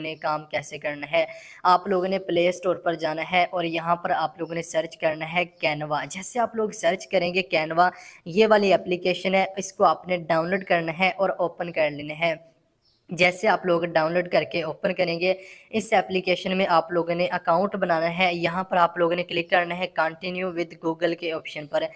ने काम कैसे करना है आप लोगों ने प्ले स्टोर पर जाना है और यहाँ पर आप लोगों ने सर्च करना है कैनवा जैसे आप लोग सर्च करेंगे कैनवा ये वाली एप्लीकेशन है इसको आपने डाउनलोड करना है और ओपन कर लेना है जैसे आप लोग डाउनलोड करके ओपन करेंगे इस एप्लीकेशन में आप लोगों ने अकाउंट बनाना है यहाँ पर आप लोगों ने क्लिक करना है कंटिन्यू विद गूगल के ऑप्शन पर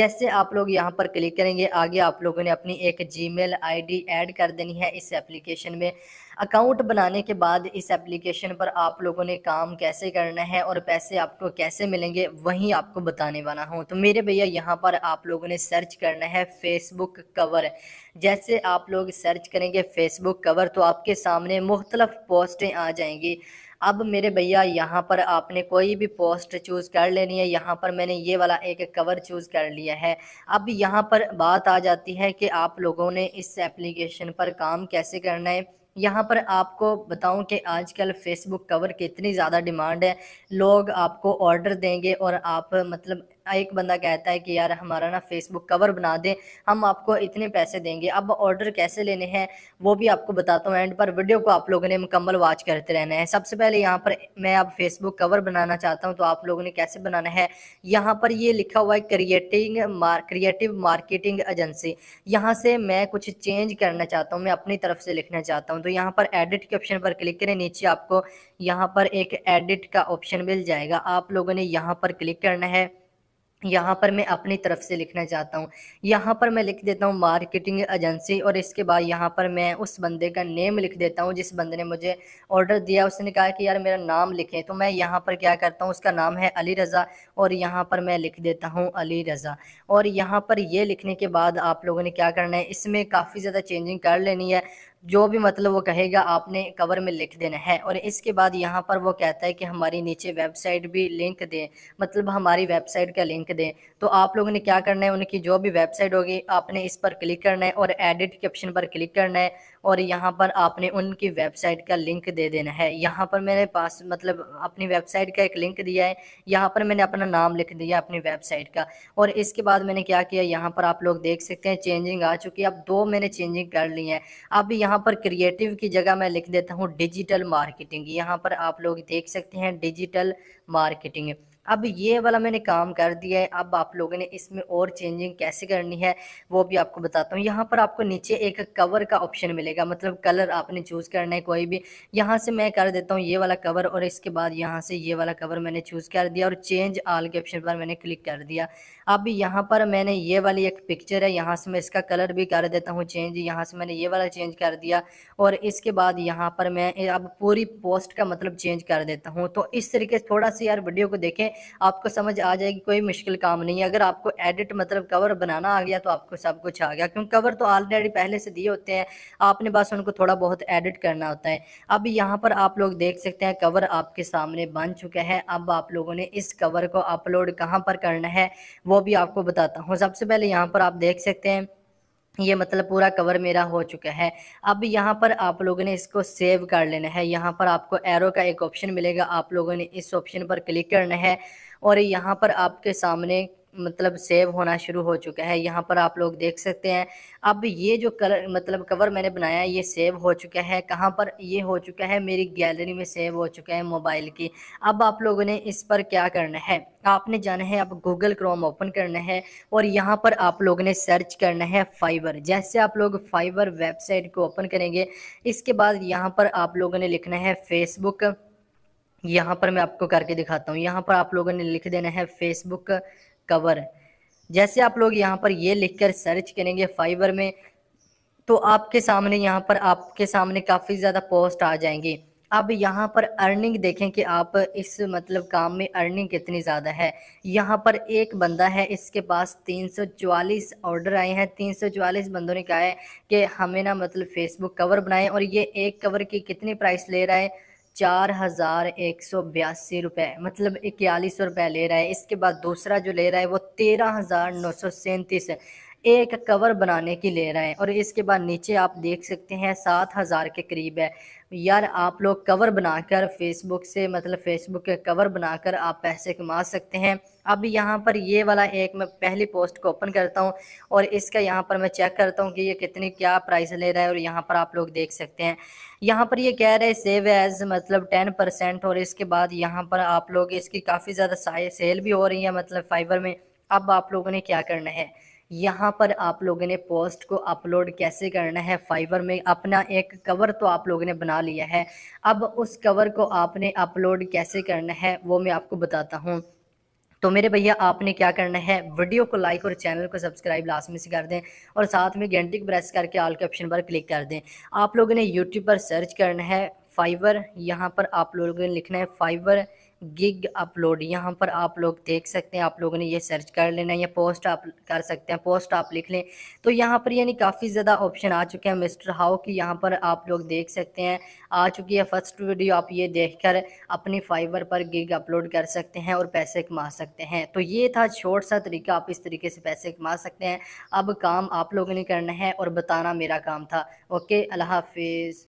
जैसे आप लोग यहाँ पर क्लिक करेंगे आगे आप लोगों ने अपनी एक जीमेल आईडी ऐड कर देनी है इस एप्लीकेशन में अकाउंट बनाने के बाद इस एप्लीकेशन पर आप लोगों ने काम कैसे करना है और पैसे आपको कैसे मिलेंगे वही आपको बताने वाला हूँ तो मेरे भैया यहाँ पर आप लोगों ने सर्च करना है फेसबुक कवर जैसे आप लोग सर्च करेंगे फेसबुक कवर तो आपके सामने मुख्तलफ पोस्टें आ जाएंगी अब मेरे भैया यहाँ पर आपने कोई भी पोस्ट चूज़ कर लेनी है यहाँ पर मैंने ये वाला एक कवर चूज़ कर लिया है अब यहाँ पर बात आ जाती है कि आप लोगों ने इस एप्लीकेशन पर काम कैसे करना है यहाँ पर आपको बताऊं कि आजकल फेसबुक कवर की इतनी ज़्यादा डिमांड है लोग आपको ऑर्डर देंगे और आप मतलब एक बंदा कहता है कि यार हमारा ना फेसबुक कवर बना दें हम आपको इतने पैसे देंगे अब ऑर्डर कैसे लेने हैं वो भी आपको बताता हूँ एंड पर वीडियो को आप लोगों ने मुकम्मल वॉच करते रहना है सबसे पहले यहाँ पर मैं अब फेसबुक कवर बनाना चाहता हूँ तो आप लोगों ने कैसे बनाना है यहाँ पर ये लिखा हुआ है क्रिएटिंग मार, क्रिएटिव मार्केटिंग एजेंसी यहाँ से मैं कुछ चेंज करना चाहता हूँ मैं अपनी तरफ से लिखना चाहता हूँ तो यहाँ पर एडिट के ऑप्शन पर क्लिक करें नीचे आपको यहाँ पर एक एडिट का ऑप्शन मिल जाएगा आप लोगों ने यहाँ पर क्लिक करना है यहाँ पर मैं अपनी तरफ से लिखना चाहता हूँ यहाँ पर मैं लिख देता हूँ मार्केटिंग एजेंसी और इसके बाद यहाँ पर मैं उस बंदे का नेम लिख देता हूँ जिस बंदे ने मुझे ऑर्डर दिया उसने कहा कि यार मेरा नाम लिखें तो मैं यहाँ पर क्या करता हूँ उसका नाम है अली रज़ा और यहाँ पर मैं लिख देता हूँ अली रज़ा और यहाँ पर ये लिखने के बाद आप लोगों ने क्या करना है इसमें काफ़ी ज़्यादा चेंजिंग कर लेनी है जो भी मतलब वो कहेगा आपने कवर में लिख देना है और इसके बाद यहाँ पर वो कहता है कि हमारी नीचे वेबसाइट भी लिंक दें मतलब हमारी वेबसाइट का लिंक दें तो आप लोगों ने क्या करना है उनकी जो भी वेबसाइट होगी आपने इस पर क्लिक करना है और एडिट के ऑप्शन पर क्लिक करना है और यहाँ पर आपने उनकी वेबसाइट का लिंक दे देना है यहाँ पर मेरे पास मतलब अपनी वेबसाइट का एक लिंक दिया है यहाँ पर मैंने अपना नाम लिख दिया अपनी वेबसाइट का और इसके बाद मैंने क्या किया यहाँ पर आप लोग देख सकते हैं चेंजिंग आ चुकी है अब दो मैंने चेंजिंग कर ली है अब यहाँ पर क्रिएटिव की जगह मैं लिख देता हूँ डिजिटल मार्केटिंग यहाँ पर आप लोग देख सकते हैं डिजिटल मार्केटिंग अब ये वाला मैंने काम कर दिया है अब आप लोगों ने इसमें और चेंजिंग कैसे करनी है वो भी आपको बताता हूँ यहाँ पर आपको नीचे एक कवर का ऑप्शन मिलेगा मतलब कलर आपने चूज़ करना है कोई भी यहाँ से मैं कर देता हूँ ये वाला कवर और इसके बाद यहाँ से ये वाला कवर मैंने चूज़ कर दिया और चेंज आल के ऑप्शन पर मैंने क्लिक कर दिया अब यहाँ पर मैंने ये वाली एक पिक्चर है यहाँ से मैं इसका कलर भी कर देता हूँ चेंज यहाँ से मैंने ये वाला चेंज कर दिया और इसके बाद यहाँ पर मैं अब पूरी पोस्ट का मतलब चेंज कर देता हूँ तो इस तरीके से थोड़ा सा यार वीडियो को देखें आपको समझ आ जाएगी कोई मुश्किल काम नहीं है अगर आपको एडिट मतलब कवर बनाना आ गया तो आपको सब कुछ आ गया क्योंकि कवर तो ऑलरेडी पहले से दिए होते हैं आपने बस उनको थोड़ा बहुत एडिट करना होता है अब यहाँ पर आप लोग देख सकते हैं कवर आपके सामने बन चुका है अब आप लोगों ने इस कवर को अपलोड कहाँ पर करना है वो भी आपको बताता हूँ सबसे पहले यहाँ पर आप देख सकते हैं ये मतलब पूरा कवर मेरा हो चुका है अब यहाँ पर आप लोगों ने इसको सेव कर लेना है यहाँ पर आपको एरो का एक ऑप्शन मिलेगा आप लोगों ने इस ऑप्शन पर क्लिक करना है और यहाँ पर आपके सामने मतलब सेव होना शुरू हो चुका है यहाँ पर आप लोग देख सकते हैं अब ये जो कलर मतलब कवर मैंने बनाया ये सेव हो चुका है कहाँ पर ये हो चुका है मेरी गैलरी में सेव हो चुका है मोबाइल की अब आप लोगों ने इस पर क्या करना है आपने जाना है अब गूगल क्रोम ओपन करना है और यहाँ पर आप लोगों ने सर्च करना है फाइबर जैसे आप लोग फाइबर वेबसाइट को ओपन करेंगे इसके बाद यहाँ पर आप लोगों ने लिखना है फेसबुक यहाँ पर मैं आपको करके दिखाता हूँ यहाँ पर आप लोगों ने लिख देना है फेसबुक कवर जैसे आप लोग यहाँ पर ये लिखकर सर्च करेंगे फाइबर में तो आपके सामने यहाँ पर आपके सामने काफ़ी ज़्यादा पोस्ट आ जाएंगे अब यहाँ पर अर्निंग देखें कि आप इस मतलब काम में अर्निंग कितनी ज़्यादा है यहाँ पर एक बंदा है इसके पास 344 ऑर्डर आए हैं 344 बंदों ने कहा है कि हमें ना मतलब फेसबुक कवर बनाएं और ये एक कवर की कितनी प्राइस ले रहा है चार हज़ार एक सौ बयासी रुपये मतलब इक्यालीस सौ रुपये ले रहा है इसके बाद दूसरा जो ले रहा है वो तेरह हज़ार नौ सौ सैंतीस है एक कवर बनाने की ले रहे हैं और इसके बाद नीचे आप देख सकते हैं सात हज़ार के करीब है यार आप लोग कवर बनाकर फेसबुक से मतलब फेसबुक के कवर बनाकर आप पैसे कमा सकते हैं अब यहाँ पर ये वाला एक मैं पहली पोस्ट को ओपन करता हूँ और इसका यहाँ पर मैं चेक करता हूँ कि ये कितनी क्या प्राइस ले रहा है और यहाँ पर आप लोग देख सकते हैं यहाँ पर ये कह रहे हैं सेव एज मतलब टेन परसेंट और इसके बाद यहाँ पर आप लोग इसकी काफ़ी ज़्यादा सेल भी हो रही है मतलब फाइबर में अब आप लोगों ने क्या करना है यहाँ पर आप लोगों ने पोस्ट को अपलोड कैसे करना है फाइवर में अपना एक कवर तो आप लोगों ने बना लिया है अब उस कवर को आपने अपलोड कैसे करना है वो मैं आपको बताता हूँ तो मेरे भैया आपने क्या करना है वीडियो को लाइक और चैनल को सब्सक्राइब लास्ट में से कर दें और साथ में घंटी को प्रेस करके ऑल के ऑप्शन पर क्लिक कर दें आप लोगों ने यूट्यूब पर सर्च करना है फाइवर यहाँ पर आप लोगों ने लिखना है फाइवर गिग अपलोड यहाँ पर आप लोग देख सकते हैं आप लोगों ने ये सर्च कर लेना है या पोस्ट आप कर सकते हैं पोस्ट आप लिख लें तो यहाँ पर यानी काफ़ी ज़्यादा ऑप्शन आ चुके हैं मिस्टर हाउ की यहाँ पर आप लोग देख सकते हैं आ चुकी है फर्स्ट वीडियो आप ये देखकर अपनी फाइबर पर गिग अपलोड कर सकते हैं और पैसे कमा सकते हैं तो ये था छोट सा तरीका आप इस तरीके से पैसे कमा सकते हैं अब काम आप लोगों ने करना है और बताना मेरा काम था ओके अल्लाह हाफिज़